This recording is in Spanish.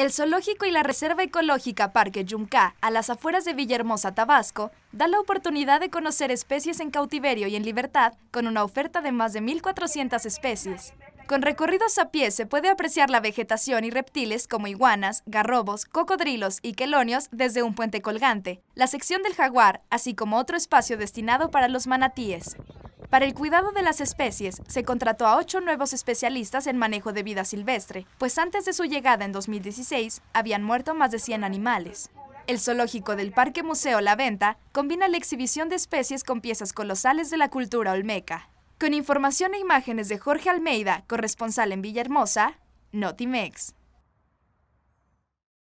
El zoológico y la Reserva Ecológica Parque Yumcá, a las afueras de Villahermosa, Tabasco, da la oportunidad de conocer especies en cautiverio y en libertad con una oferta de más de 1.400 especies. Con recorridos a pie se puede apreciar la vegetación y reptiles como iguanas, garrobos, cocodrilos y quelonios desde un puente colgante, la sección del jaguar, así como otro espacio destinado para los manatíes. Para el cuidado de las especies, se contrató a ocho nuevos especialistas en manejo de vida silvestre, pues antes de su llegada en 2016 habían muerto más de 100 animales. El zoológico del Parque Museo La Venta combina la exhibición de especies con piezas colosales de la cultura olmeca. Con información e imágenes de Jorge Almeida, corresponsal en Villahermosa, Notimex.